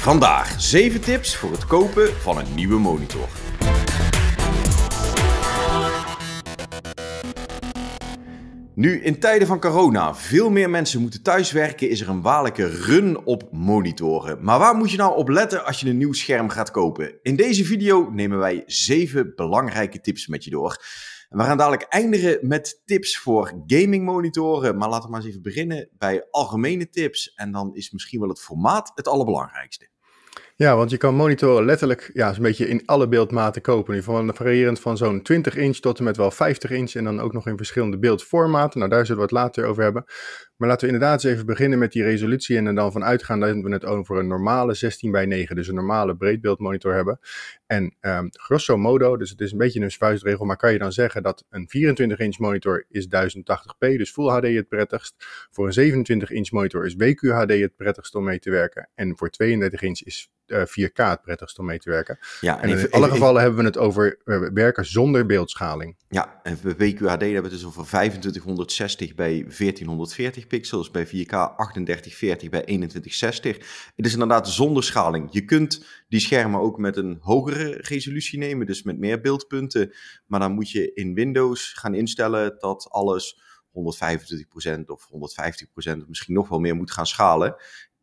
Vandaag 7 tips voor het kopen van een nieuwe monitor. Nu in tijden van corona veel meer mensen moeten thuiswerken, is er een waarlijke run op monitoren. Maar waar moet je nou op letten als je een nieuw scherm gaat kopen? In deze video nemen wij 7 belangrijke tips met je door we gaan dadelijk eindigen met tips voor gaming monitoren. Maar laten we maar eens even beginnen bij algemene tips. En dan is misschien wel het formaat het allerbelangrijkste. Ja, want je kan monitoren letterlijk ja, een beetje in alle beeldmaten kopen. Van variërend van zo'n 20 inch tot en met wel 50 inch en dan ook nog in verschillende beeldformaten. Nou, daar zullen we het later over hebben. Maar laten we inderdaad eens even beginnen met die resolutie en er dan van uitgaan dat we het over een normale 16 bij 9, dus een normale breedbeeldmonitor hebben. En ehm, grosso modo, dus het is een beetje een vuistregel, maar kan je dan zeggen dat een 24 inch monitor is 1080p, dus Full HD het prettigst. Voor een 27 inch monitor is BQHD het prettigst om mee te werken. En voor 32 inch is 4K eh, het prettigst om mee te werken. Ja, en, in alle gevallen hebben we het over eh, werken zonder beeldschaling. Ja, en bij WQHD hebben we het dus over 2560 bij 1440 pixels bij 4K, 3840 bij 2160. Het is inderdaad zonder schaling. Je kunt die schermen ook met een hogere resolutie nemen, dus met meer beeldpunten. Maar dan moet je in Windows gaan instellen dat alles 125% of 150% of misschien nog wel meer moet gaan schalen.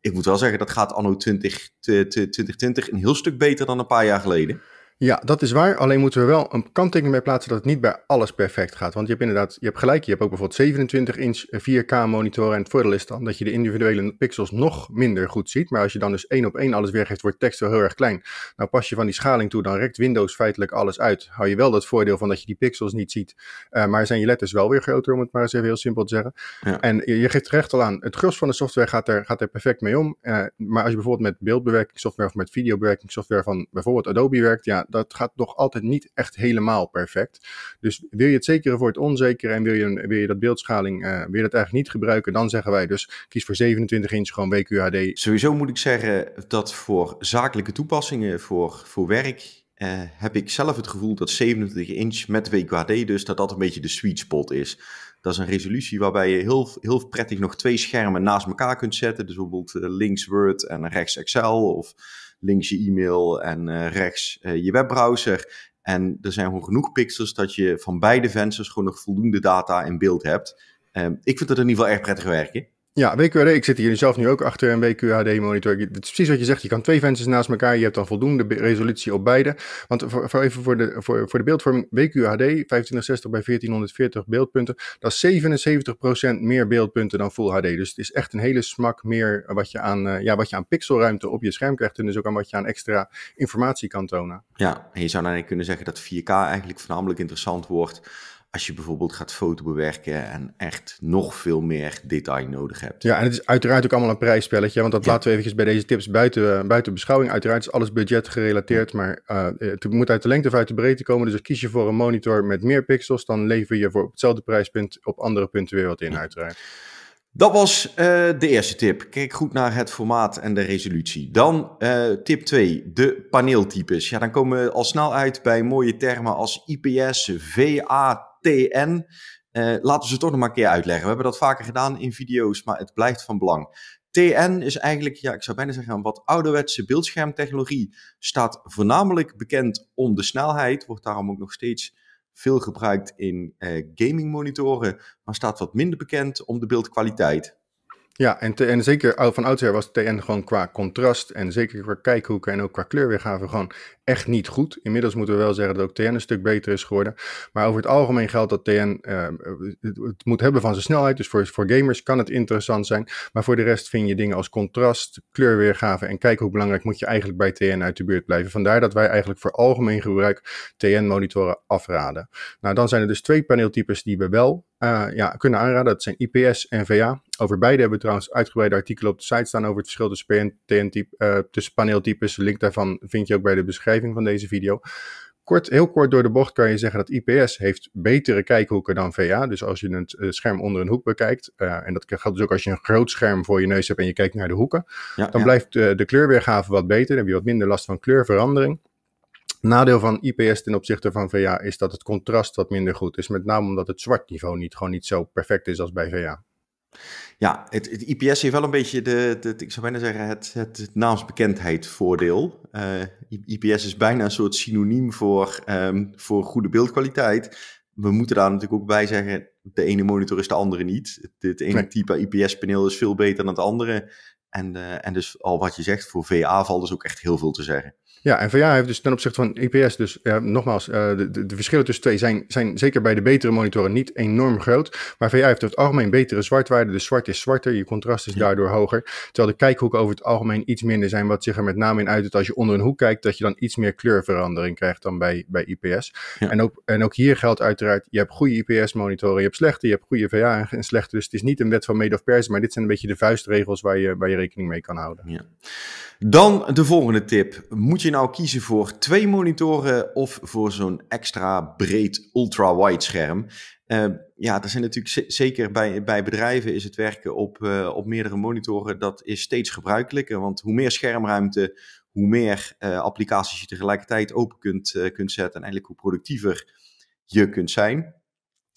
Ik moet wel zeggen, dat gaat anno 2020 een heel stuk beter dan een paar jaar geleden. Ja, dat is waar. Alleen moeten we wel een kanttekening bij plaatsen dat het niet bij alles perfect gaat. Want je hebt inderdaad, je hebt gelijk, je hebt ook bijvoorbeeld 27 inch 4K eh, monitoren. En het voordeel is dan dat je de individuele pixels nog minder goed ziet. Maar als je dan dus één op één alles weergeeft, wordt tekst wel heel erg klein. Nou pas je van die schaling toe, dan rekt Windows feitelijk alles uit. Hou je wel dat voordeel van dat je die pixels niet ziet. Eh, maar zijn je letters wel weer groter, om het maar eens even heel simpel te zeggen. En je, geeft terecht al aan, het gros van de software gaat er, gaat er perfect mee om. Eh, maar als je bijvoorbeeld met beeldbewerkingssoftware of met videobewerkingssoftware van bijvoorbeeld Adobe werkt, ja, dat gaat nog altijd niet echt helemaal perfect. Dus wil je het zekere voor het onzekere en wil je, wil je dat beeldschaling, eh, wil je dat eigenlijk niet gebruiken, dan zeggen wij dus kies voor 27 inch gewoon WQHD. Sowieso moet ik zeggen dat voor zakelijke toepassingen, voor, voor werk, eh, heb ik zelf het gevoel dat 27 inch met WQHD dus, dat dat een beetje de sweet spot is. Dat is een resolutie waarbij je heel, heel prettig nog twee schermen naast elkaar kunt zetten. Dus bijvoorbeeld eh, links Word en rechts Excel of links je e-mail en eh, rechts eh, je webbrowser. En er zijn gewoon genoeg pixels dat je van beide vensters gewoon nog voldoende data in beeld hebt. Ehm, ik vind dat in ieder geval erg prettig werken. Ja, WQHD, ik zit hier zelf nu ook achter een WQHD-monitor. Het is precies wat je zegt, je kan twee vensters naast elkaar, je hebt dan voldoende resolutie op beide. Want voor, even voor de, voor, voor de beeldvorming, WQHD 2560 bij 1440 beeldpunten, dat is 77% meer beeldpunten dan Full HD. Dus het is echt een hele smak meer wat je aan, eh, ja, wat je aan pixelruimte op je scherm krijgt en dus ook aan wat je aan extra informatie kan tonen. Ja, en je zou dan kunnen zeggen dat 4K eigenlijk voornamelijk interessant wordt als je bijvoorbeeld gaat fotobewerken en echt nog veel meer detail nodig hebt. Ja, en het is uiteraard ook allemaal een prijsspelletje, want dat laten we eventjes bij deze tips buiten, eh, buiten beschouwing. Uiteraard is alles budget gerelateerd, maar eh, het moet uit de lengte of uit de breedte komen. Dus kies je voor een monitor met meer pixels, dan lever je voor hetzelfde prijspunt op andere punten weer wat in, uiteraard. Dat was eh, de eerste tip. Kijk goed naar het formaat en de resolutie. Dan tip 2, de paneeltypes. Ja, dan komen we al snel uit bij mooie termen als IPS, VA, TN. Uh, eh, laten ze toch nog maar een keer uitleggen. We hebben dat vaker gedaan in video's, maar het blijft van belang. TN is eigenlijk, ja, ik zou bijna zeggen, een wat ouderwetse beeldschermtechnologie. Staat voornamelijk bekend om de snelheid, wordt daarom ook nog steeds veel gebruikt in eh, gaming monitoren, maar staat wat minder bekend om de beeldkwaliteit. Ja, en, en zeker oh, van oudsher was TN gewoon qua contrast en zeker qua kijkhoeken en ook qua kleurweergave gewoon echt niet goed. Inmiddels moeten we wel zeggen dat ook TN een stuk beter is geworden. Maar over het algemeen geldt dat TN eh, het, moet hebben van zijn snelheid. Dus voor, voor gamers kan het interessant zijn. Maar voor de rest vind je dingen als contrast, kleurweergave en kijk hoe belangrijk moet je eigenlijk bij TN uit de buurt blijven. Vandaar dat wij eigenlijk voor algemeen gebruik TN-monitoren afraden. Nou, dan zijn er dus twee paneeltypes die we wel eh, ja, kunnen aanraden. Dat zijn IPS en VA. Over beide hebben we trouwens uitgebreide artikelen op de site staan over het verschil tussen, TN type, eh, tussen paneeltypes. De link daarvan vind je ook bij de beschrijving van deze video. Kort, heel kort door de bocht kan je zeggen dat IPS heeft betere kijkhoeken dan VA. Dus als je het eh, scherm onder een hoek bekijkt, eh, en dat geldt dus ook als je een groot scherm voor je neus hebt en je kijkt naar de hoeken, dan blijft de kleurweergave wat beter. Dan heb je wat minder last van kleurverandering. Nadeel van IPS ten opzichte van VA is dat het contrast wat minder goed is. Met name omdat het zwartniveau niet gewoon niet zo perfect is als bij VA. Ja, het, het, IPS heeft wel een beetje de, de ik zou bijna zeggen, het, het, naamsbekendheidsvoordeel. Eh, IPS is bijna een soort synoniem voor, ehm, voor goede beeldkwaliteit. We moeten daar natuurlijk ook bij zeggen, de ene monitor is de andere niet. Het, ene type IPS-paneel is veel beter dan het andere. En, eh, en dus al wat je zegt, voor VA valt dus ook echt heel veel te zeggen. Ja, en VA heeft dus ten opzichte van IPS, dus nogmaals, eh, de, de, verschillen tussen twee zijn, zijn zeker bij de betere monitoren niet enorm groot. Maar VA heeft over het algemeen betere zwartwaarde, dus zwart is zwarter, je contrast is daardoor hoger. Terwijl de kijkhoeken over het algemeen iets minder zijn, wat zich er met name in uit als je onder een hoek kijkt, dat je dan iets meer kleurverandering krijgt dan bij, bij IPS. En, ook, en ook hier geldt uiteraard, je hebt goede IPS-monitoren, je hebt slechte, je hebt goede VA en slechte. Dus het is niet een wet van made of pers, maar dit zijn een beetje de vuistregels waar je, waar je mee kan houden. Ja. Dan de volgende tip. Moet je nou kiezen voor twee monitoren of voor zo'n extra breed ultra-wide scherm? Eh, ja, er zijn natuurlijk zeker bij, bij bedrijven is het werken op, eh, op meerdere monitoren, dat is steeds gebruikelijker. Want hoe meer schermruimte, hoe meer eh, applicaties je tegelijkertijd open kunt, kunt zetten en eigenlijk hoe productiever je kunt zijn.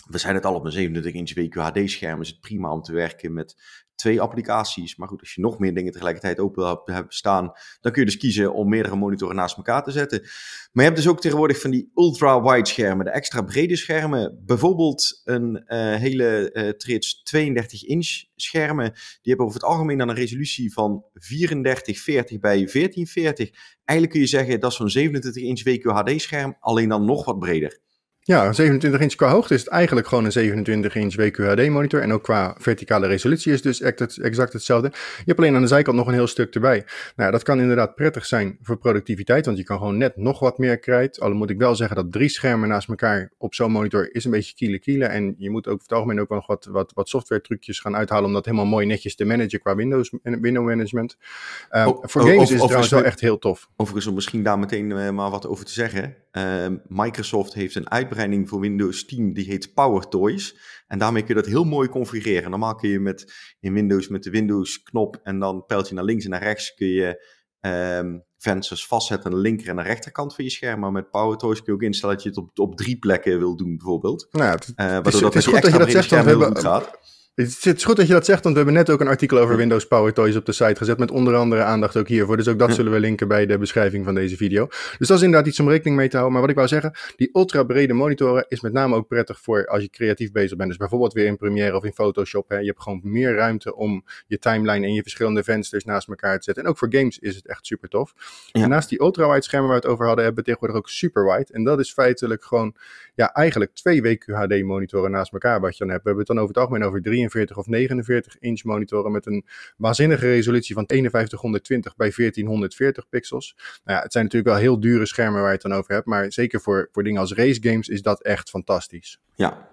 We zijn het al op een 27 inch WQHD scherm, is het prima om te werken met twee applicaties. Maar goed, als je nog meer dingen tegelijkertijd open hebt staan, dan kun je dus kiezen om meerdere monitoren naast elkaar te zetten. Maar je hebt dus ook tegenwoordig van die ultra-wide schermen, de extra brede schermen. Bijvoorbeeld een eh, hele uh, trits 32 inch schermen. Die hebben over het algemeen dan een resolutie van 3440 bij 1440. Eigenlijk kun je zeggen dat zo'n 27 inch WQHD scherm alleen dan nog wat breder. Ja, 27 inch qua hoogte is het eigenlijk gewoon een 27 inch WQHD monitor. En ook qua verticale resolutie is dus exact hetzelfde. Je hebt alleen aan de zijkant nog een heel stuk erbij. Nou, dat kan inderdaad prettig zijn voor productiviteit, want je kan gewoon net nog wat meer kwijt. Al moet ik wel zeggen dat drie schermen naast elkaar op zo'n monitor is een beetje kielen kielen. En je moet ook over het algemeen ook wel nog wat, wat, software trucjes gaan uithalen om dat helemaal mooi netjes te managen qua Windows, window management. Ehm, oh, voor oh, games is het trouwens wel echt heel tof. Overigens om misschien daar meteen eh, maar wat over te zeggen. Ehm, Microsoft heeft een uitbreiding voor Windows 10, die heet Power Toys. En daarmee kun je dat heel mooi configureren. Normaal kun je met, in Windows met de Windows-knop en dan pijltje naar links en naar rechts kun je ehm, vensters vastzetten aan de linker en de rechterkant van je scherm. Maar met Power Toys kun je ook instellen dat je het op, op drie plekken wil doen, bijvoorbeeld. Nou, het, eh, waardoor dat het is, goed dat je dat zegt, gaat. Het is goed dat je dat zegt, want we hebben net ook een artikel over Windows Power Toys op de site gezet. Met onder andere aandacht ook hiervoor. Dus ook dat zullen we linken bij de beschrijving van deze video. Dus dat is inderdaad iets om rekening mee te houden. Maar wat ik wou zeggen, die ultra brede monitoren is met name ook prettig voor als je creatief bezig bent. Dus bijvoorbeeld weer in Premiere of in Photoshop. Hè. Je hebt gewoon meer ruimte om je timeline en je verschillende vensters naast elkaar te zetten. En ook voor games is het echt super tof. Ja. En naast die ultra-wide schermen waar we het over hadden, hebben we tegenwoordig ook super-wide. En dat is feitelijk gewoon, ja, eigenlijk twee WQHD-monitoren naast elkaar wat je dan hebt. We hebben het dan over het algemeen over drie 43 of 49 inch monitoren met een waanzinnige resolutie van 5120 bij 1440 pixels. Nou ja, het zijn natuurlijk wel heel dure schermen waar je het dan over hebt, maar zeker voor, voor dingen als race games is dat echt fantastisch. Ja.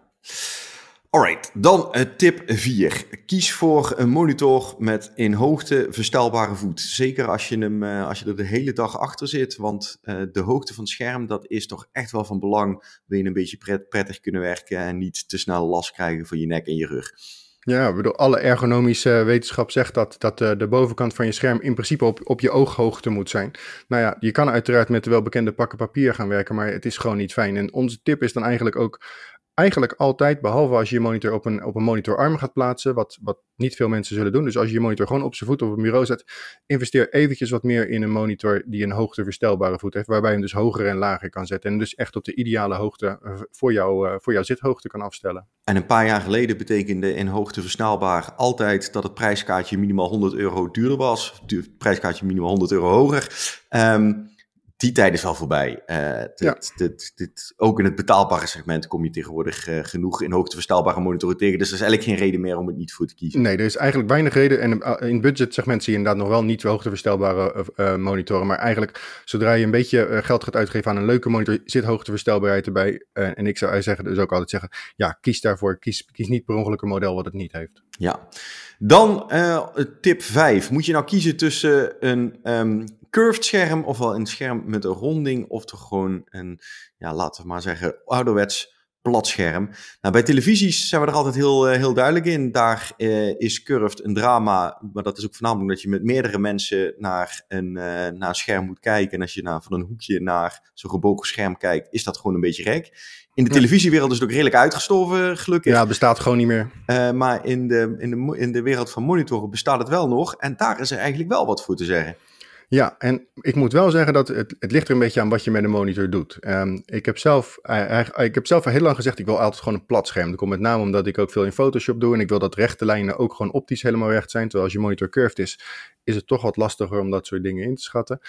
Alright, dan eh, tip 4. Kies voor een monitor met in hoogte verstelbare voet. Zeker als je, hem, eh, als je er de hele dag achter zit, want eh, de hoogte van het scherm dat is toch echt wel van belang. Wil je een beetje pret, prettig kunnen werken en niet te snel last krijgen van je nek en je rug. Ja, bedoel, alle ergonomische wetenschap zegt dat, dat de bovenkant van je scherm in principe op, op je ooghoogte moet zijn. Nou ja, je kan uiteraard met de welbekende pakken papier gaan werken, maar het is gewoon niet fijn. En onze tip is dan eigenlijk ook eigenlijk altijd, behalve als je je monitor op een, op een monitorarm gaat plaatsen, wat, wat niet veel mensen zullen doen. Dus als je je monitor gewoon op zijn voet op een bureau zet, investeer eventjes wat meer in een monitor die een hoogteverstelbare voet heeft, waarbij je hem dus hoger en lager kan zetten. En dus echt op de ideale hoogte eh, voor, jou, eh, voor jouw zithoogte kan afstellen. En een paar jaar geleden betekende in hoogte altijd dat het prijskaartje minimaal 100 euro duurder was. Het prijskaartje minimaal 100 euro hoger. Um, die tijd is al voorbij. Eh, dit, ja. dit, dit, ook in het betaalbare segment kom je tegenwoordig eh, genoeg in hoogte verstelbare monitoren tegen. Dus er is eigenlijk geen reden meer om het niet voor te kiezen. Nee, er is eigenlijk weinig reden. En eh, in het budgetsegment zie je inderdaad nog wel niet hoogte verstelbare monitoren. Maar eigenlijk, zodra je een beetje geld gaat uitgeven aan een leuke monitor, zit hoogteverstelbaarheid erbij. en ik zou zeggen, dus ook altijd zeggen, ja, kies daarvoor. Kies, kies niet per ongeluk een model wat het niet heeft. Ja. Dan tip 5. Moet je nou kiezen tussen een ehm, curved scherm, ofwel een scherm met een ronding, of toch gewoon een, ja, laten we maar zeggen, ouderwets plat scherm. Nou, bij televisies zijn we er altijd heel, eh, heel duidelijk in. Daar eh, is curved een drama, maar dat is ook voornamelijk dat je met meerdere mensen naar een, eh, naar een scherm moet kijken. En als je naar, van een hoekje naar zo'n gebogen scherm kijkt, is dat gewoon een beetje gek. In de televisiewereld is het ook redelijk uitgestorven, gelukkig. Ja, bestaat gewoon niet meer. maar in de, in, de, in de wereld van monitoren bestaat het wel nog. En daar is er eigenlijk wel wat voor te zeggen. Ja, en ik moet wel zeggen dat het, het ligt er een beetje aan wat je met een monitor doet. Ehm, ik, heb zelf, uh, ik heb zelf heel lang gezegd, ik wil altijd gewoon een plat scherm. Dat komt met name omdat ik ook veel in Photoshop doe en ik wil dat rechte lijnen ook gewoon optisch helemaal recht zijn. Terwijl als je monitor curved is, is het toch wat lastiger om dat soort dingen in te schatten.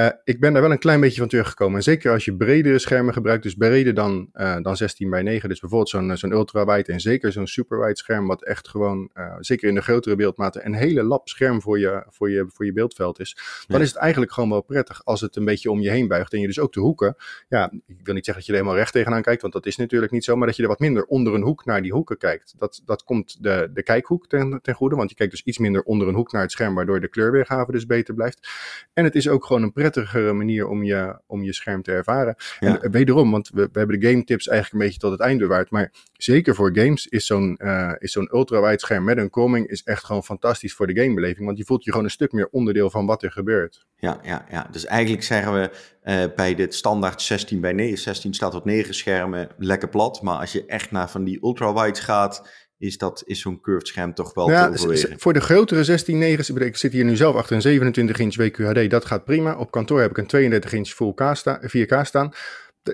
Eh, ik ben daar wel een klein beetje van teruggekomen. En zeker als je bredere schermen gebruikt, dus breder dan, eh, dan 16 bij 9. Dus bijvoorbeeld zo'n eh, zo'n ultrawide en zeker zo'n superwide scherm, wat echt gewoon, zeker in de grotere beeldmaten, een hele lap scherm voor je, voor je, voor je beeldveld is. Dan is het eigenlijk gewoon wel prettig als het een beetje om je heen buigt en je dus ook de hoeken. Ja, ik wil niet zeggen dat je er helemaal recht tegenaan kijkt, want dat is natuurlijk niet zo, maar dat je er wat minder onder een hoek naar die hoeken kijkt. Dat, dat komt de, de kijkhoek ten, ten goede, want je kijkt dus iets minder onder een hoek naar het scherm, waardoor de kleurweergave dus beter blijft. En het is ook gewoon een prettig prettigere manier om je, om je scherm te ervaren. En eh, wederom, want we, we, hebben de game tips eigenlijk een beetje tot het einde waard. Maar zeker voor games is zo'n uh, is zo'n ultra scherm met een koming is echt gewoon fantastisch voor de gamebeleving. Want je voelt je gewoon een stuk meer onderdeel van wat er gebeurt. Ja, ja, ja. dus eigenlijk zeggen we eh, bij dit standaard 16 bij 9, 16 staat tot negen schermen lekker plat. Maar als je echt naar van die ultra wide gaat is, dat, is zo'n curved scherm toch wel nou ja, Voor de grotere 16.9, ik zit hier nu zelf achter een 27 inch WQHD, dat gaat prima. Op kantoor heb ik een 32 inch full K 4K staan.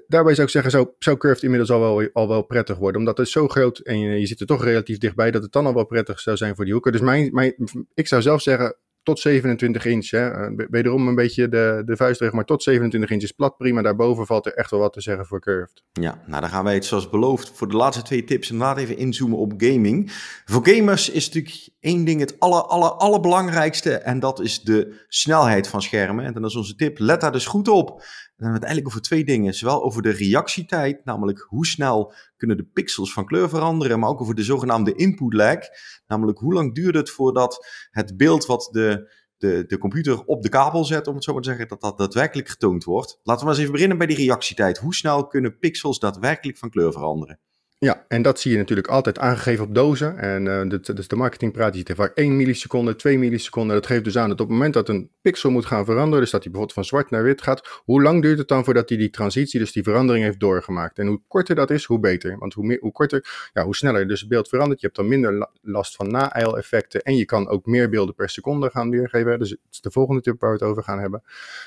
daarbij zou ik zeggen, zou, zo curved inmiddels al wel, al wel prettig worden. Omdat het zo groot en je, je, zit er toch relatief dichtbij, dat het dan al wel prettig zou zijn voor die hoeken. Dus mijn, mijn, ik zou zelf zeggen, tot 27 inch. Hè. Eh, wederom een beetje de, de vuistregel, maar tot 27 inch is plat prima. Daarboven valt er echt wel wat te zeggen voor curved. Ja, nou dan gaan wij het zoals beloofd voor de laatste twee tips En inderdaad even inzoomen op gaming. Voor gamers is natuurlijk één ding het aller, aller, allerbelangrijkste en dat is de snelheid van schermen. En dan is onze tip, let daar dus goed op dan hebben we het eigenlijk over twee dingen. Zowel over de reactietijd, namelijk hoe snel kunnen de pixels van kleur veranderen, maar ook over de zogenaamde input lag, namelijk hoe lang duurt het voordat het beeld wat de, de, de computer op de kabel zet, om het zo maar te zeggen, dat dat daadwerkelijk getoond wordt. Laten we maar eens even beginnen bij die reactietijd. Hoe snel kunnen pixels daadwerkelijk van kleur veranderen? Ja, en dat zie je natuurlijk altijd aangegeven op dozen. En uh, eh, dit, de marketingpraat die vaak 1 milliseconde, 2 milliseconden. Dat geeft dus aan dat op het moment dat een pixel moet gaan veranderen, dus dat hij bijvoorbeeld van zwart naar wit gaat, hoe lang duurt het dan voordat hij die transitie, dus die verandering heeft doorgemaakt? En hoe korter dat is, hoe beter. Want hoe, meer, hoe korter, ja, hoe sneller dus het beeld verandert. Je hebt dan minder last van na-eil-effecten en je kan ook meer beelden per seconde gaan weergeven. Dus het is de volgende tip waar we het over gaan hebben.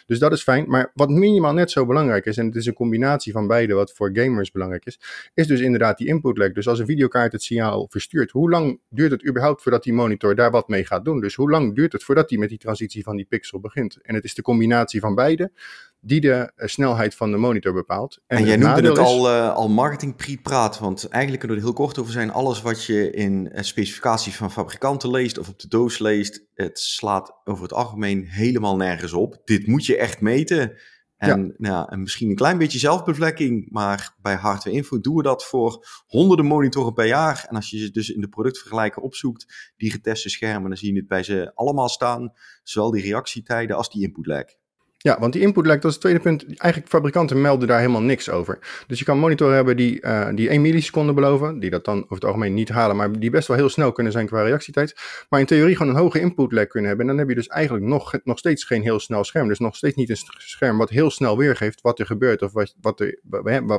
Dus dat is fijn. Maar wat minimaal net zo belangrijk is, en het is een combinatie van beide wat voor gamers belangrijk is, is dus inderdaad die input lag. Dus als een videokaart het signaal verstuurt, hoe lang duurt het überhaupt voordat die monitor daar wat mee gaat doen? Dus hoe lang duurt het voordat die met die transitie van die pixel begint? En het is de combinatie van beide die de eh, snelheid van de monitor bepaalt. En, jij noemde het al, uh, al praat want eigenlijk kunnen we er heel kort over zijn. Alles wat je in uh, specificaties van fabrikanten leest of op de doos leest, het slaat over het algemeen helemaal nergens op. Dit moet je echt meten. En, nou ja. Nou en misschien een klein beetje zelfbevlekking, maar bij hardware info doen we dat voor honderden monitoren per jaar. En als je ze dus in de productvergelijker opzoekt, die geteste schermen, dan zie je het bij ze allemaal staan. Zowel die reactietijden als die lag. Ja, want die input lag dat is het tweede punt. Eigenlijk fabrikanten melden daar helemaal niks over. Dus je kan monitoren hebben die, eh, die 1 milliseconde beloven, die dat dan over het algemeen niet halen, maar die best wel heel snel kunnen zijn qua reactietijd. Maar in theorie gewoon een hoge input lag kunnen hebben. En dan heb je dus eigenlijk nog, nog steeds geen heel snel scherm. Dus nog steeds niet een scherm wat heel snel weergeeft wat er gebeurt of wat, wat, er,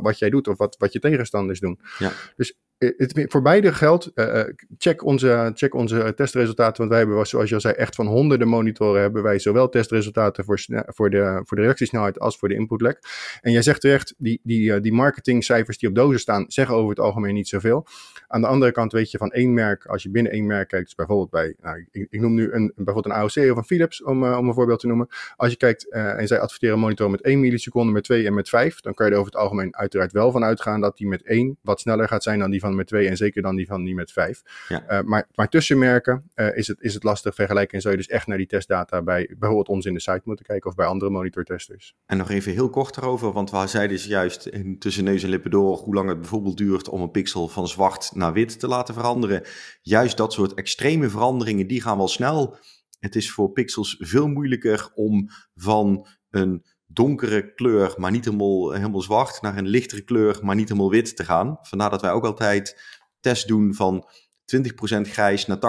wat, jij doet of wat, wat je tegenstanders doen. Ja. Dus eh, het, voor beide geldt, eh, eh, check, onze, check onze testresultaten. Want wij hebben, zoals je al zei, echt van honderden monitoren hebben wij zowel testresultaten voor, voor, de, voor de reactiesnelheid als voor de inputlek. En jij zegt terecht, die, die, die marketingcijfers die op dozen staan, zeggen over het algemeen niet zoveel. Aan de andere kant weet je van één merk, als je binnen één merk kijkt, dus bijvoorbeeld bij, nou, ik, ik, noem nu een, bijvoorbeeld een AOC of een Philips, om, om een voorbeeld te noemen. Als je kijkt en zij adverteren een monitor met 1 milliseconde, met 2 en met 5, dan kan je er over het algemeen uiteraard wel van uitgaan dat die met 1 wat sneller gaat zijn dan die van met twee en zeker dan die van die met vijf. Eh, maar, maar tussenmerken uh, is, het, is het lastig vergelijken en zou je dus echt naar die testdata bij bijvoorbeeld ons in de site moeten kijken of bij andere monitortesters. En nog even heel kort erover, want we zeiden dus juist in tussen neus en lippen door hoe lang het bijvoorbeeld duurt om een pixel van zwart naar wit te laten veranderen. Juist dat soort extreme veranderingen, die gaan wel snel. Het is voor pixels veel moeilijker om van een donkere kleur, maar niet helemaal, helemaal zwart, naar een lichtere kleur, maar niet helemaal wit te gaan. Vandaar dat wij ook altijd test doen van 20% grijs naar 80%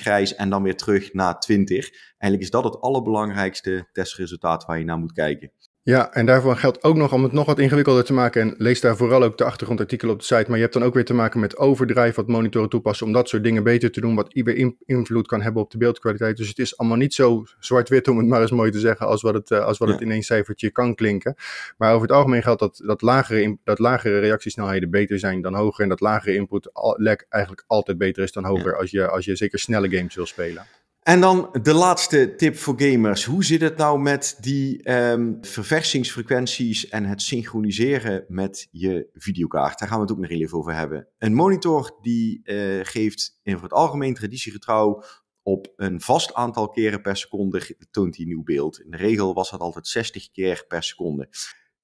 grijs en dan weer terug naar 20. Eigenlijk is dat het allerbelangrijkste testresultaat waar je naar moet kijken. Ja, en daarvoor geldt ook nog om het nog wat ingewikkelder te maken. En lees daar vooral ook de achtergrondartikelen op de site. Maar je hebt dan ook weer te maken met overdrijf, wat monitoren toepassen. Om dat soort dingen beter te doen, wat weer invloed kan hebben op de beeldkwaliteit. Dus het is allemaal niet zo zwart-wit, om het maar eens mooi te zeggen, als wat het, eh, als wat het in één cijfertje kan klinken. Maar over het algemeen geldt dat, dat, lagere, dat lagere reactiesnelheden beter zijn dan hoger. En dat lagere input lag eigenlijk altijd beter is dan hoger als, je, als je zeker snelle games wil spelen. En dan de laatste tip voor gamers. Hoe zit het nou met die ehm, verversingsfrequenties en het synchroniseren met je videokaart? Daar gaan we het ook nog heel even over hebben. Een monitor die uh, geeft in het algemeen traditiegetrouw op een vast aantal keren per seconde toont hij nieuw beeld. In de regel was dat altijd 60 keer per seconde.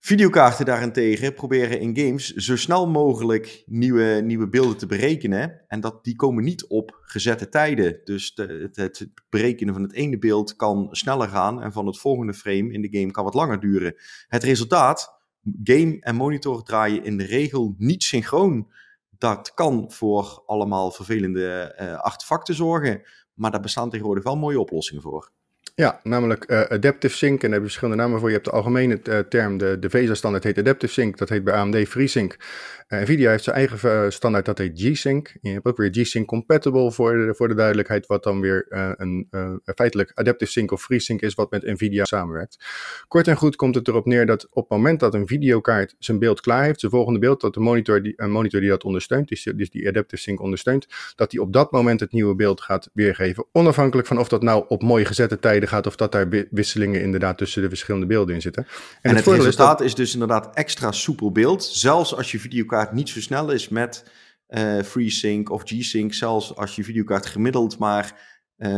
Videokaarten daarentegen proberen in games zo snel mogelijk nieuwe, nieuwe beelden te berekenen. En dat, die komen niet op gezette tijden. Dus het, het, berekenen van het ene beeld kan sneller gaan en van het volgende frame in de game kan wat langer duren. Het resultaat, game en monitor draaien in de regel niet synchroon. Dat kan voor allemaal vervelende uh, artefacten zorgen, maar daar bestaan tegenwoordig wel mooie oplossingen voor. Ja, namelijk eh, Adaptive Sync. En daar heb je verschillende namen voor. Je hebt de algemene eh, term, de, de VESA-standaard heet Adaptive Sync. Dat heet bij AMD FreeSync. Eh, Nvidia heeft zijn eigen eh, standaard, dat heet G-Sync. Je hebt ook weer G-Sync compatible voor de, voor de duidelijkheid, wat dan weer eh, een feitelijk adaptive sync of FreeSync is, wat met Nvidia samenwerkt. Kort en goed komt het erop neer dat op het moment dat een videokaart zijn beeld klaar heeft, zijn volgende beeld, dat de monitor die, een monitor die dat ondersteunt, dus, die adaptive sync ondersteunt, dat die op dat moment het nieuwe beeld gaat weergeven. Onafhankelijk van of dat nou op mooi gezette tijden gaat, of dat daar wisselingen inderdaad tussen de verschillende beelden in zitten. En, het, resultaat is, is dus inderdaad extra soepel beeld, zelfs als je videokaart niet zo snel is met eh, FreeSync of G-Sync. Zelfs als je videokaart gemiddeld maar, eh,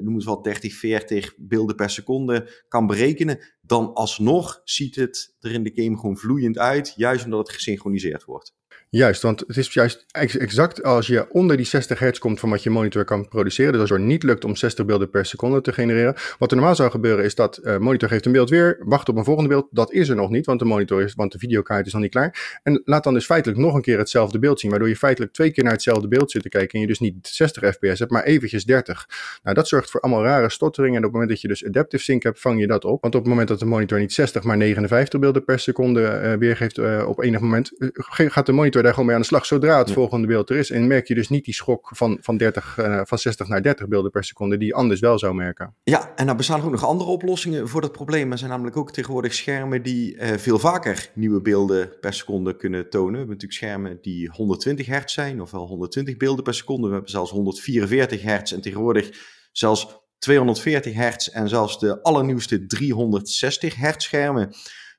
noem het wel, 30, 40 beelden per seconde kan berekenen dan alsnog ziet het er in de game gewoon vloeiend uit, juist omdat het gesynchroniseerd wordt. Juist, want het is juist exact als je onder die 60 hertz komt van wat je monitor kan produceren. Dus als het niet lukt om 60 beelden per seconde te genereren. Wat er normaal zou gebeuren is dat uh, monitor geeft een beeld weer, wacht op een volgende beeld. Dat is er nog niet, want de monitor is, want de videokaart is nog niet klaar. En laat dan dus feitelijk nog een keer hetzelfde beeld zien. Waardoor je feitelijk twee keer naar hetzelfde beeld zit te kijken. En je dus niet 60 fps hebt, maar eventjes 30. Nou, dat zorgt voor allemaal rare stotteringen. En op het moment dat je dus adaptive sync hebt, vang je dat op. Want op het moment dat de monitor niet 60, maar 59 beelden per seconde eh, weergeeft eh, op enig moment, eh, gaat de monitor daar gewoon mee aan de slag zodra het volgende beeld er is. En merk je dus niet die schok van, van, 30, van 60 naar 30 beelden per seconde die je anders wel zou merken. Ja, en daar nou bestaan ook nog andere oplossingen voor dat probleem. Er zijn namelijk ook tegenwoordig schermen die veel vaker nieuwe beelden per seconde kunnen tonen. We hebben natuurlijk schermen die 120 hertz zijn, ofwel 120 beelden per seconde. We hebben zelfs 144 hertz en tegenwoordig zelfs 240 hertz en zelfs de allernieuwste 360 hertz schermen.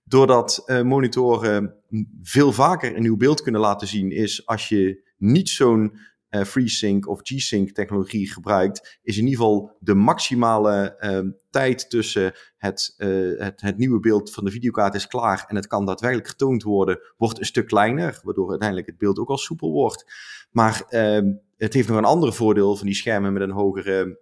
Doordat eh, monitoren veel vaker een nieuw beeld kunnen laten zien, is als je niet zo'n eh, FreeSync of G-Sync technologie gebruikt, is in ieder geval de maximale ehm, tijd tussen het, eh, het, het, nieuwe beeld van de videokaart is klaar en het kan daadwerkelijk getoond worden, wordt een stuk kleiner, waardoor uiteindelijk het beeld ook al soepel wordt. Maar ehm, het heeft nog een ander voordeel van die schermen met een hogere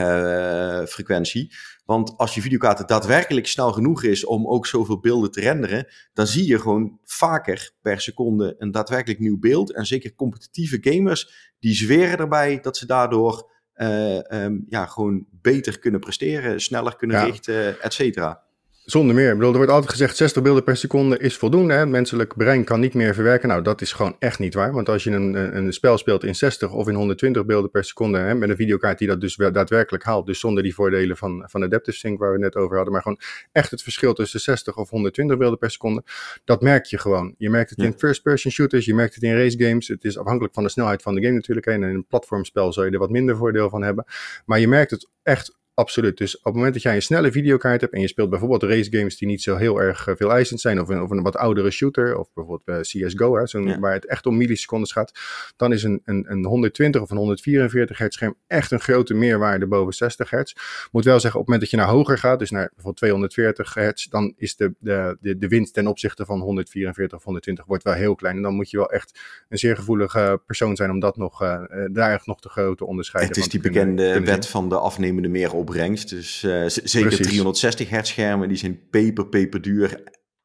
eh, frequentie. Want als je videokaart daadwerkelijk snel genoeg is om ook zoveel beelden te renderen, dan zie je gewoon vaker per seconde een daadwerkelijk nieuw beeld. En zeker competitieve gamers, die zweren erbij dat ze daardoor eh, ehm, ja, gewoon beter kunnen presteren, sneller kunnen richten, et cetera. Zonder meer. Ik bedoel, er wordt altijd gezegd 60 beelden per seconde is voldoende. Hè? Het menselijk brein kan niet meer verwerken. Nou, dat is gewoon echt niet waar. Want als je een, een spel speelt in 60 of in 120 beelden per seconde... Hè, met een videokaart die dat dus daadwerkelijk haalt... dus zonder die voordelen van, van Adaptive Sync waar we net over hadden... maar gewoon echt het verschil tussen 60 of 120 beelden per seconde... dat merk je gewoon. Je merkt het in first-person shooters, je merkt het in race games. Het is afhankelijk van de snelheid van de game natuurlijk. En in een platformspel zou je er wat minder voordeel van hebben. Maar je merkt het echt Absoluut. Dus op het moment dat jij een snelle videokaart hebt en je speelt bijvoorbeeld racegames die niet zo heel erg eh, veel eisend zijn, of een, of een wat oudere shooter, of bijvoorbeeld eh, CSGO, hè, ja. waar het echt om millisecondes gaat, dan is een, een, een 120 of een 144 hertz scherm echt een grote meerwaarde boven 60 hertz. Moet wel zeggen, op het moment dat je naar hoger gaat, dus naar bijvoorbeeld 240 hertz, dan is de, de, de, de winst ten opzichte van 144 of 120 wordt wel heel klein. En dan moet je wel echt een zeer gevoelige persoon zijn om dat nog, uh, daar nog te grote onderscheid Het is die bekende wet van de afnemende meer op opbrengst. Dus eh, zeker 360 hertz schermen, die zijn peper, peper duur.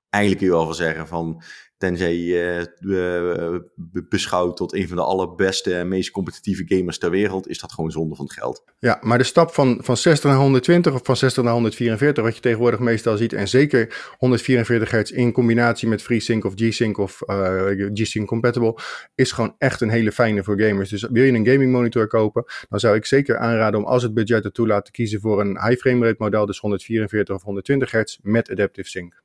Eigenlijk kun je wel zeggen van Tenzij je uh, beschouwt tot een van de allerbeste en meest competitieve gamers ter wereld, is dat gewoon zonde van het geld. Ja, maar de stap van, van 60 naar 120 of van 60 naar 144, wat je tegenwoordig meestal ziet, en zeker 144 hertz in combinatie met FreeSync of G-Sync of eh, G-Sync compatible, is gewoon echt een hele fijne voor gamers. Dus wil je een gaming monitor kopen, dan zou ik zeker aanraden om als het budget ertoe laat te kiezen voor een high frame rate model, dus 144 of 120 hertz met Adaptive Sync.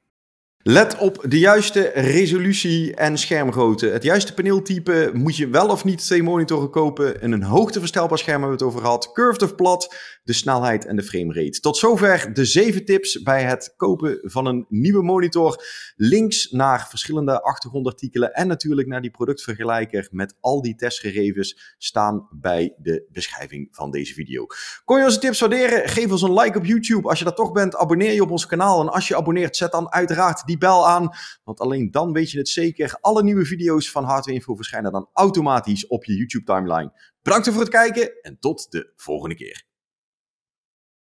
Let op de juiste resolutie en schermgrootte. Het juiste paneeltype moet je wel of niet twee monitoren kopen. En een hoogteverstelbaar scherm hebben we het over gehad. Curved of plat, de snelheid en de framerate. Tot zover de zeven tips bij het kopen van een nieuwe monitor. Links naar verschillende achtergrondartikelen en natuurlijk naar die productvergelijker met al die testgegevens staan bij de beschrijving van deze video. Kon je onze tips waarderen? Geef ons een like op YouTube. Als je dat toch bent, abonneer je op ons kanaal. En als je abonneert, zet dan uiteraard die bel aan, want alleen dan weet je het zeker. Alle nieuwe video's van Hardware Info verschijnen dan automatisch op je YouTube timeline. Bedankt voor het kijken en tot de volgende keer.